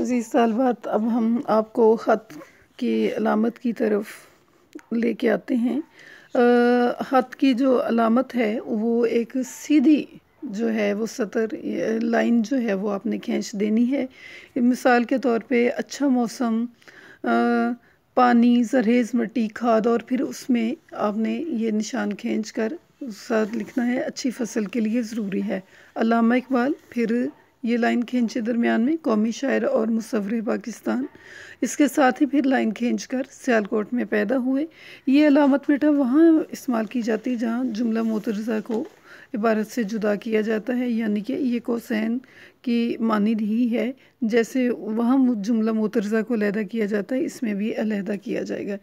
अजीज़ बाद अब हम आपको ख़त की अलामत की तरफ लेके आते हैं ख़त की जो अलामत है वो एक सीधी जो है वो सतर लाइन जो है वो आपने खींच देनी है मिसाल के तौर पे अच्छा मौसम आ, पानी जरहेज़ मिट्टी खाद और फिर उसमें आपने ये निशान खींच कर साथ लिखना है अच्छी फसल के लिए ज़रूरी है अलामा इकबाल फिर ये लाइन खींचे दरमियान में कौमी शायर और मुसवर पाकिस्तान इसके साथ ही फिर लाइन खींच कर सियालकोट में पैदा हुए ये अलामत मीठा वहाँ इस्तेमाल की जाती है जहाँ जुमला मोतरजा को इबारत से जुदा किया जाता है यानी कि ये कोसैन की मानद ही है जैसे वहाँ जुमला मोतरज़ा को अलहदा किया जाता है इसमें भी अलहदा किया जाएगा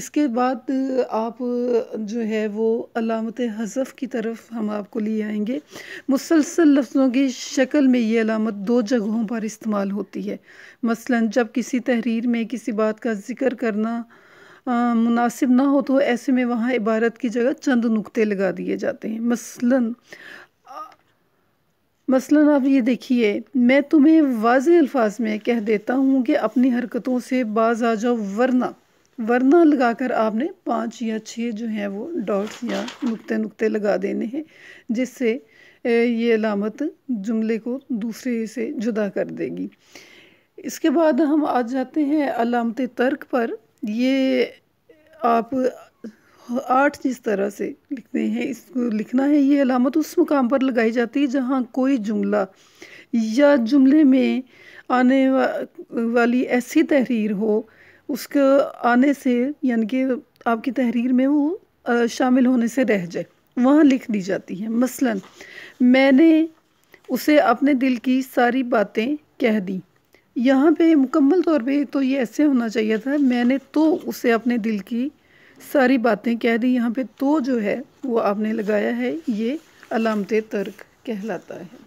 इसके बाद आप जो है वो अलामत हज़फ़ की तरफ हम आपको ले आएंगे मुसलसल लफ्ज़ों की शक्ल में ये अलामत दो जगहों पर इस्तेमाल होती है मसलन जब किसी तहरीर में किसी बात का ज़िक्र करना मुनासिब ना हो तो ऐसे में वहाँ इबारत की जगह चंद नुक्ते लगा दिए जाते हैं मसलन मसलन आप ये देखिए मैं तुम्हें वाज अल्फाज में कह देता हूँ कि अपनी हरकतों से बाज आ जाओ वरना वरना लगा कर आपने पाँच या छः जो हैं वो डॉट्स या नुक्ते नुक्ते लगा देने हैं जिससे ये अलामत जुमले को दूसरे से जुदा कर देगी इसके बाद हम आ जाते हैं अलामत तर्क पर ये आप आठ जिस तरह से लिखते हैं इसको लिखना है ये अलामत उस मुकाम पर लगाई जाती है जहाँ कोई जुमला या जुमले में आने वा, वाली ऐसी तहरीर हो उसके आने से यानी कि आपकी तहरीर में वो शामिल होने से रह जाए वहाँ लिख दी जाती है मसलन मैंने उसे अपने दिल की सारी बातें कह दी यहाँ पे मुकम्मल तौर पे तो ये ऐसे होना चाहिए था मैंने तो उसे अपने दिल की सारी बातें कह दी यहाँ पे तो जो है वो आपने लगाया है ये अलामत तर्क कहलाता है